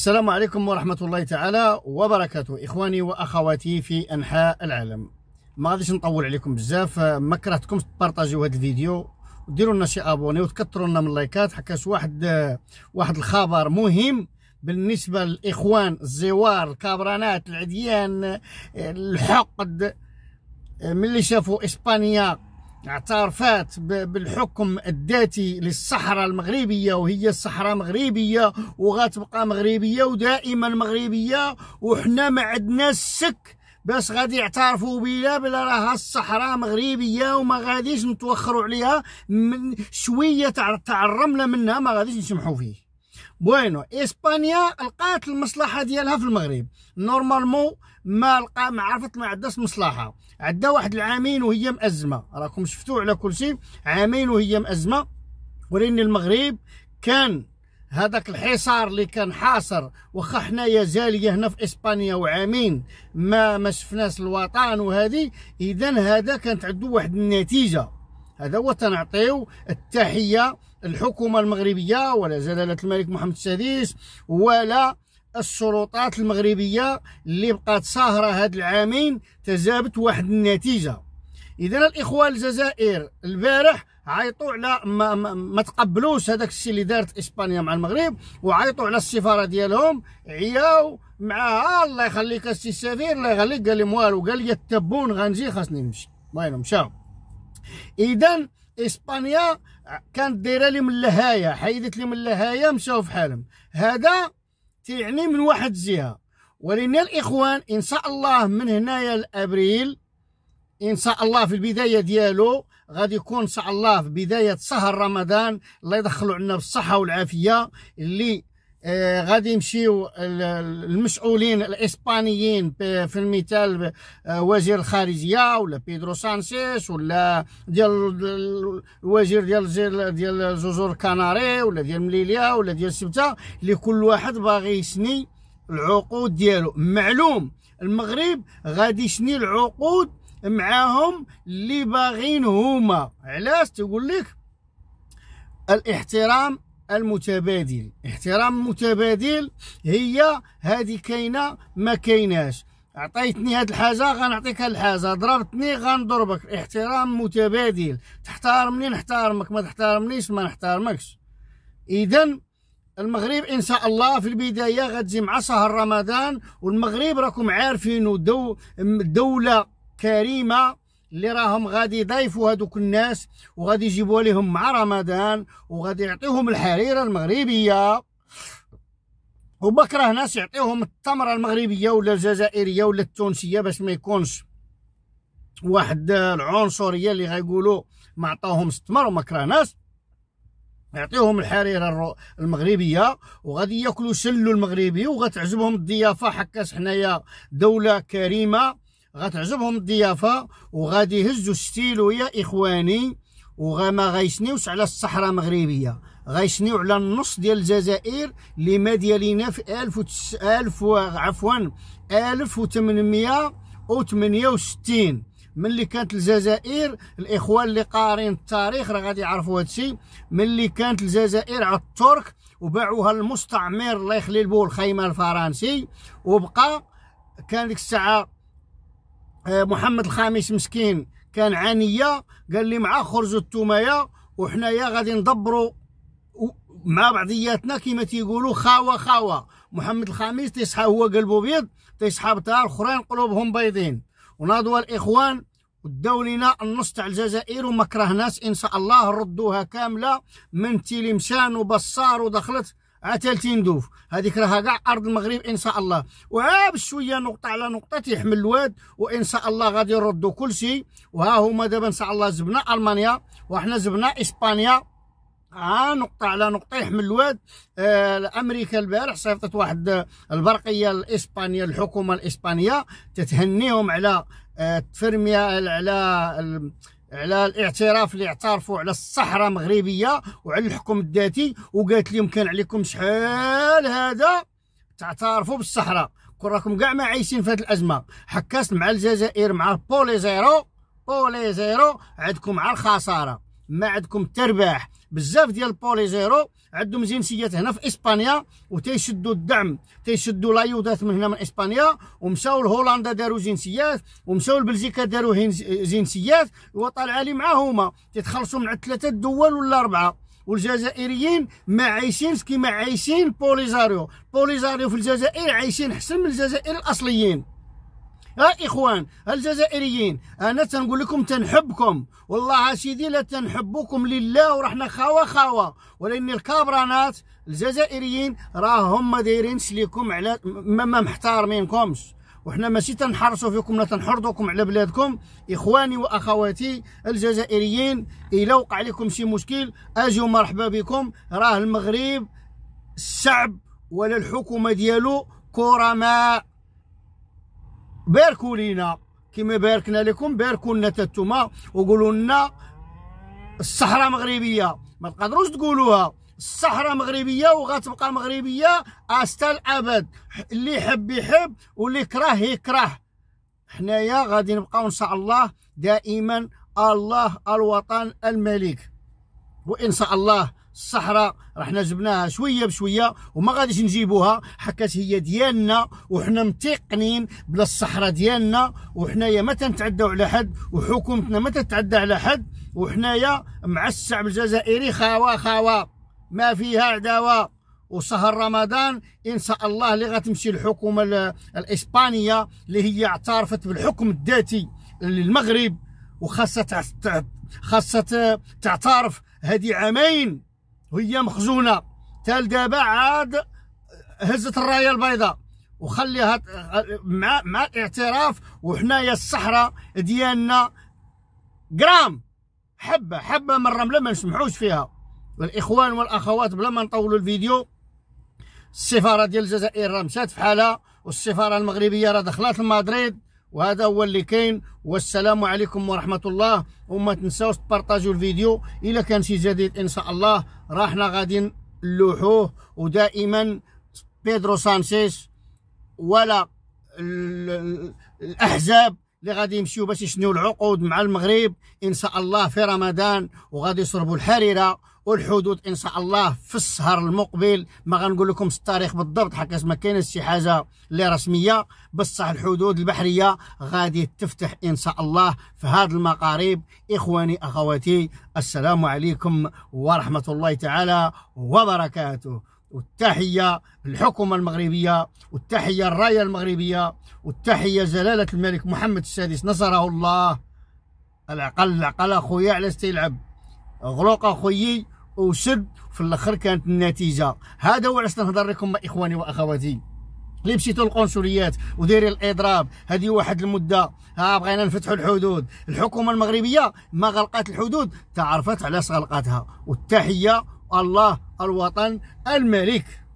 السلام عليكم ورحمة الله تعالى وبركاته إخواني وأخواتي في أنحاء العالم ما غاديش نطول عليكم بزاف ما كرهتكمش تبارطاجيو هذا الفيديو وديروا لنا شي ابوني وتكثروا لنا من اللايكات حكاش واحد واحد الخبر مهم بالنسبة للإخوان الزوار الكابرانات العديان الحقد ملي شافوا إسبانيا اعترفات بالحكم الذاتي للصحراء المغربية وهي الصحراء مغربية وغتبقى مغربية ودائما مغربية وحنا ما عندناش سك باش غادي يعترفوا بلا بلا راها الصحراء مغربيه وما غاديش نتوخروا عليها من شويه تعرمنا منها ما غاديش نسمحوا فيه بوينو اسبانيا لقات المصلحه ديالها في المغرب نورمالمون ما لقى ما عرفت ما عندهاش مصلحه عندها واحد العامين وهي مأزمة راكم شفتوا على كل شيء عامين وهي مأزمة ورين المغرب كان هذاك الحصار اللي كان حاصر واخا حنايا جاليه هنا في اسبانيا وعامين ما ما شفناش الوطن وهذه اذا هذا كانت عنده واحد النتيجه هذا هو تنعطيو التحيه الحكومه المغربيه ولا جلاله الملك محمد السادس ولا السلطات المغربيه اللي بقات ساهره هاد العامين تجابت واحد النتيجه اذا الاخوه الجزائر البارح عيطوا على ما, ما, ما تقبلوش هذاك الشيء اللي دارت اسبانيا مع المغرب وعيطوا على السفاره ديالهم عياو معاها الله يخليك السي السفير الله يخليك قال لهم والو قال لي التبون غنجي خاصني نمشي المهم مشاو اذا اسبانيا كانت دايره لي من اللهايه حيدت لي من اللهايه مشاو في حالهم هذا تيعني من واحد جهه ولان الاخوان ان شاء الله من هنايا لابريل ان شاء الله في البدايه ديالو غادي يكون ان شاء الله في بدايه شهر رمضان الله يدخلوا عنا بالصحه والعافيه اللي آه، غادي يمشيو المسؤولين الاسبانيين في المثال آه، وزير الخارجيه ولا بيدرو سانسيس ولا ديال الوزير ديال ديال جزر الكناري ولا ديال مليليا ولا ديال سبته اللي كل واحد باغي يسني العقود ديالو معلوم المغرب غادي يسني العقود معاهم اللي باغين هما علاش تقول لك الاحترام المتبادل احترام المتبادل هي هذه كاينه ما كايناش عطيتني هاد الحاجه غنعطيك هاد الحاجه ضربتني غنضربك احترام متبادل تحترمني نحترمك ما تحترمنيش ما نحترمكش اذا المغرب ان شاء الله في البدايه غتجي مع شهر رمضان والمغرب راكم عارفين دو دوله كريمه اللي راهم غادي يضيفوا هذوك الناس وغادي يجيبوا لهم مع رمضان وغادي يعطيهم الحريره المغربيه وبكره ناس يعطيهم التمره المغربيه ولا الجزائريه ولا التونسيه باش ما يكونش واحد العنصريه اللي غايقولوا ما عطاهمش التمر وما كرهناش يعطيهم الحريره المغربيه وغادي ياكلوا سلو المغربي وغتعجبهم الضيافه حكاش حنايا دوله كريمه غتعجبهم الضيافه وغادي يهزوا ستيلو يا اخواني وما غيسنيوش على الصحراء المغربيه غيسنيو على النص ديال الجزائر اللي ما ديالينا في 1000 1000 عفوا 1868 ملي كانت الجزائر الاخوان اللي قارين التاريخ راه غادي يعرفوا هادشي ملي كانت الجزائر على الترك وباعوها المستعمر الله يخلي البول الخيمه الفرنسي وبقى كان ديك الساعه آه، محمد الخامس مسكين كان عانية قال لي مع خرج التومية وحنايا غادي ندبروا مع بعضياتنا كما تيقولوا خاوة خاوة محمد الخامس تيصحى هو قلبه بيض تيصحى بتاع الاخرين قلوبهم بيضين وناضوا الاخوان وداو لنا النص تاع الجزائر وما كرهناش ان شاء الله ردوها كامله من تيلمسان وبصار ودخلت 30 دوف هذيك راها كاع ارض المغرب ان شاء الله وعاب بشويه نقطه على نقطه تيحمل الواد وان شاء الله غادي يردوا كل شيء وها هما دابا ان شاء الله زبنا المانيا وحنا زبنا اسبانيا آه نقطة على نقطة يحمل الواد آه أمريكا البارح صيفطت واحد آه، البرقية الإسبانية الحكومة الإسبانية تتهنيهم على التفرمية آه، على على الاعتراف اللي اعترفوا على الصحراء المغربيه وعلى الحكم الذاتي وقالت لهم كان عليكم شحال هذا تعترفوا بالصحراء كون راكم كاع ما عايشين في هذه الازمه حكاست مع الجزائر مع بولي زيرو بولي زيرو عندكم مع الخساره ما عندكم ترباح بزاف ديال البوليزيرو عندهم جنسيات هنا في اسبانيا وتيشدوا الدعم تيشدوا لايودات من هنا من اسبانيا ومشاو لهولندا داروا جنسيات ومشاو لبلجيكا داروا جنسيات وطالع لي معاهم تيتخلصوا من عند ثلاثه دول ولا اربعه والجزائريين ما عايشينش كيما عايشين بوليزاريو بوليزاريو في الجزائر عايشين احسن من الجزائر الاصليين يا اخوان الجزائريين انا تنقول لكم تنحبكم والله سيدي لا تنحبكم لله ورحنا خاوه خاوه ولان الكابرانات الجزائريين راه ما دايرين سليكم على ما محتارمينكمش وحنا ماشي تنحرصوا فيكم لا تنحرضوكم على بلادكم اخواني واخواتي الجزائريين الا وقع لكم شي مشكل اجوا مرحبا بكم راه المغرب الشعب ولا الحكومه ديالو كرماء باركوا لينا كما باركنا لكم باركوا لنا تتوما وقولوا لنا الصحراء مغربيه ما تقدروش تقولوها الصحراء مغربيه وغتبقى مغربيه استا الابد اللي يحب يحب واللي يكره يكره حنايا غادي نبقاو ان شاء الله دائما الله الوطن الملك وان شاء الله الصحراء رحنا جبناها شويه بشويه وما غاديش نجيبوها حكاش هي ديالنا وحنا متيقنين بلا الصحراء ديالنا وحنايا ما تنتعدوا على حد وحكومتنا ما تتعدى على حد وحنايا مع الشعب الجزائري خاوه خاوه ما فيها عداوه وسهر رمضان ان شاء الله اللي غتمشي الحكومه الاسبانيه اللي هي اعترفت بالحكم الذاتي للمغرب وخاصه خاصه تعترف هذه عامين وهي مخزونه تال دابا عاد هزت الرايه البيضاء وخليها مع مع الاعتراف وحنايا الصحراء ديالنا غرام حبه حبه من الرمله ما نسمحوش فيها والاخوان والاخوات بلا ما نطولوا الفيديو السفاره ديال الجزائر راه مشات في حالها والسفاره المغربيه راه دخلت لمدريد وهذا هو اللي كاين والسلام عليكم ورحمه الله وما تنساوش تبارطاجيو الفيديو الا كان شي جديد ان شاء الله راحنا غادي نلوحوه ودائما بيدرو سانشيز ولا الاحزاب اللي غادي يمشيو باش يشنيو العقود مع المغرب ان شاء الله في رمضان وغادي يشربوا الحريره والحدود ان شاء الله في الشهر المقبل ما غنقول لكمش التاريخ بالضبط حكاش ما كاينش شي حاجه اللي رسميه بصح الحدود البحريه غادي تفتح ان شاء الله في هذه المقارب اخواني اخواتي السلام عليكم ورحمه الله تعالى وبركاته والتحية للحكومة المغربية والتحية الراية المغربية والتحية جلالة الملك محمد السادس نصره الله العقل العقل اخويا علاش تيلعب غلوق اخويي وشد في الاخر كانت النتيجه هذا هو علاش نهضر لكم اخواني واخواتي اللي مشيتوا للقنصليات ودايرين الاضراب هذه واحد المده ها بغينا نفتحوا الحدود الحكومه المغربيه ما غلقات الحدود تعرفت علاش غلقاتها والتحيه الله الوطن الملك